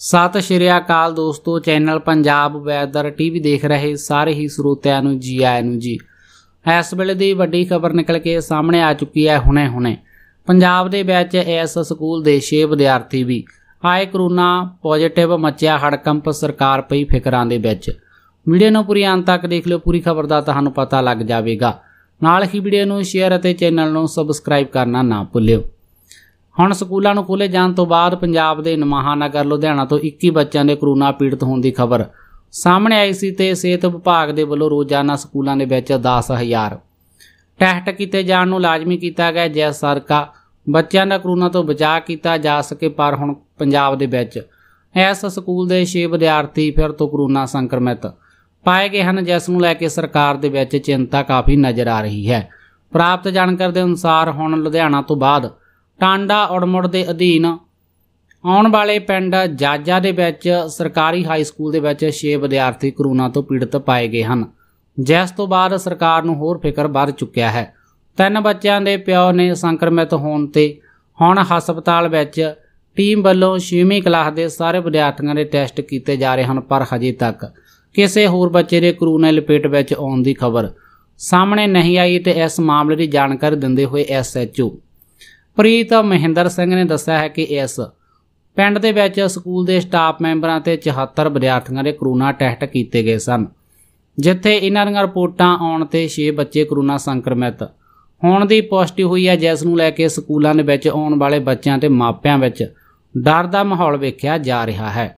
ਸਤਿ ਸ਼੍ਰੀ ਅਕਾਲ ਦੋਸਤੋ channel Punjab weather TV ਦੇਖ ਰਹੇ ਸਾਰੇ ਹੀ ਸਰੋਤਿਆਂ ਨੂੰ ਜੀ ਆਇਆਂ ਨੂੰ ਜੀ ਇਸ ਵੇਲੇ ਦੀ ਵੱਡੀ ਖਬਰ ਨਿਕਲ ਕੇ ਸਾਹਮਣੇ ਆ ਚੁੱਕੀ ਹੈ ਹੁਣੇ-ਹੁਣੇ ਪੰਜਾਬ ਦੇ ਵਿੱਚ ਐਸ ਸਕੂਲ ਦੇ 6 ਵਿਦਿਆਰਥੀ ਵੀ ਆਏ ਕਰੋਨਾ ਪੋਜ਼ਿਟਿਵ ਮੱਚਿਆ ਹੜਕੰਪ ਸਰਕਾਰ ਪਈ ਫਿਕਰਾਂ ਦੇ ਵਿੱਚ ਵੀਡੀਓ ਨੂੰ ਪੂਰੀ ਅੰਤ ਤੱਕ ਦੇਖ ਲਿਓ ਪੂਰੀ ਖਬਰ ਦਾ ਤੁਹਾਨੂੰ ਪਤਾ ਲੱਗ ਜਾਵੇਗਾ ਨਾਲ ਹੀ ਵੀਡੀਓ ਨੂੰ ਸ਼ੇਅਰ ਅਤੇ ਚੈਨਲ ਨੂੰ ਸਬਸਕ੍ਰਾਈਬ ਕਰਨਾ ਨਾ ਭੁੱਲਿਓ ਹੁਣ ਸਕੂਲਾਂ ਨੂੰ ਖੋਲੇ ਜਾਣ ਤੋਂ ਬਾਅਦ ਪੰਜਾਬ ਦੇ ਮਹਾਨਗਰ ਲੁਧਿਆਣਾ ਤੋਂ 21 ਬੱਚਿਆਂ ਦੇ ਕਰੋਨਾ ਪੀੜਤ ਹੋਣ ਦੀ ਖਬਰ ਸਾਹਮਣੇ ਆਈ ਸੀ ਤੇ ਸਿਹਤ ਵਿਭਾਗ ਦੇ ਵੱਲੋਂ ਰੋਜ਼ਾਨਾ ਸਕੂਲਾਂ ਦੇ ਵਿੱਚ 10000 ਟੈਸਟ ਕੀਤੇ ਜਾਣ ਨੂੰ ਲਾਜ਼ਮੀ ਕੀਤਾ ਗਿਆ ਜੈ ਸਰਕਾ ਬੱਚਿਆਂ ਦਾ ਕਰੋਨਾ ਤੋਂ ਬਚਾਅ ਕੀਤਾ ਜਾ ਸਕੇ ਪਰ ਹੁਣ ਪੰਜਾਬ ਦੇ ਵਿੱਚ ਇਸ ਸਕੂਲ ਦੇ 6 ਵਿਦਿਆਰਥੀ ਫਿਰ ਤੋਂ ਕਰੋਨਾ ਸੰਕਰਮਿਤ ਪਾਏ ਗਏ ਹਨ ਜਿਸ ਨੂੰ ਲੈ ਕੇ ਸਰਕਾਰ ਦੇ ਵਿੱਚ ਚਿੰਤਾ ਕਾਫੀ ਨਜ਼ਰ ਆ ਰਹੀ ਹੈ ਪ੍ਰਾਪਤ ਜਾਣਕਾਰੀ ਦੇ ਅਨੁਸਾਰ ਹੁਣ ਲੁਧਿਆਣਾ ਤੋਂ ਬਾਅਦ ਟਾਂਡਾ ਔੜਮੜ ਦੇ ਅਧੀਨ ਆਉਣ ਵਾਲੇ ਪਿੰਡ ਜਾਜਾ ਦੇ ਵਿੱਚ ਸਰਕਾਰੀ ਹਾਈ ਸਕੂਲ ਦੇ ਵਿੱਚ 6 ਵਿਦਿਆਰਥੀ ਕਰੋਨਾ ਤੋਂ ਪੀੜਤ ਪਾਏ ਗਏ ਹਨ ਜਿਸ ਤੋਂ ਬਾਅਦ ਸਰਕਾਰ ਨੂੰ ਹੋਰ ਫਿਕਰ ਵੱਧ ਚੁੱਕਿਆ ਹੈ ਤਿੰਨ ਬੱਚਿਆਂ ਦੇ ਪਿਓ ਨੇ ਸੰਕਰਮਿਤ ਹੋਣ ਤੇ ਹੁਣ ਹਸਪਤਾਲ ਵਿੱਚ ਟੀਮ ਵੱਲੋਂ 6ਵੀਂ ਕਲਾਸ ਦੇ ਸਾਰੇ ਵਿਦਿਆਰਥੀਆਂ ਦੇ ਟੈਸਟ ਕੀਤੇ ਜਾ ਰਹੇ ਹਨ ਪਰ ਹਜੇ ਤੱਕ ਕਿਸੇ ਹੋਰ ਬੱਚੇ ਦੇ ਕਰੋਨਾ ਲਪੇਟ ਵਿੱਚ ਆਉਣ ਦੀ ਖਬਰ ਸਾਹਮਣੇ ਨਹੀਂ ਆਈ ਤੇ ਇਸ ਮਾਮਲੇ ਦੀ ਜਾਣਕਾਰੀ ਦਿੰਦੇ ਹੋਏ ਐਸਐਚਓ ਪ੍ਰੀਤ ਮਹਿੰਦਰ ਸਿੰਘ ਨੇ ਦੱਸਿਆ ਹੈ ਕਿ ਇਸ ਪਿੰਡ ਦੇ ਵਿੱਚ ਸਕੂਲ ਦੇ ਸਟਾਫ ਮੈਂਬਰਾਂ ਤੇ 74 ਵਿਦਿਆਰਥੀਆਂ ਦੇ ਕਰੋਨਾ ਟੈਸਟ ਕੀਤੇ ਗਏ ਸਨ ਜਿੱਥੇ ਇਹਨਾਂ ਦੀਆਂ ਰਿਪੋਰਟਾਂ ਆਉਣ ਤੇ 6 ਬੱਚੇ ਕਰੋਨਾ ਸੰਕਰਮਿਤ ਹੋਣ ਦੀ ਪੋਜ਼ਿਟਿਵ ਹੋਈ ਹੈ ਜਿਸ ਨੂੰ ਲੈ ਕੇ ਸਕੂਲਾਂ ਦੇ ਵਿੱਚ ਆਉਣ ਵਾਲੇ ਬੱਚਿਆਂ ਤੇ ਮਾਪਿਆਂ ਵਿੱਚ ਡਰ ਦਾ ਮਾਹੌਲ ਵੇਖਿਆ ਜਾ ਰਿਹਾ ਹੈ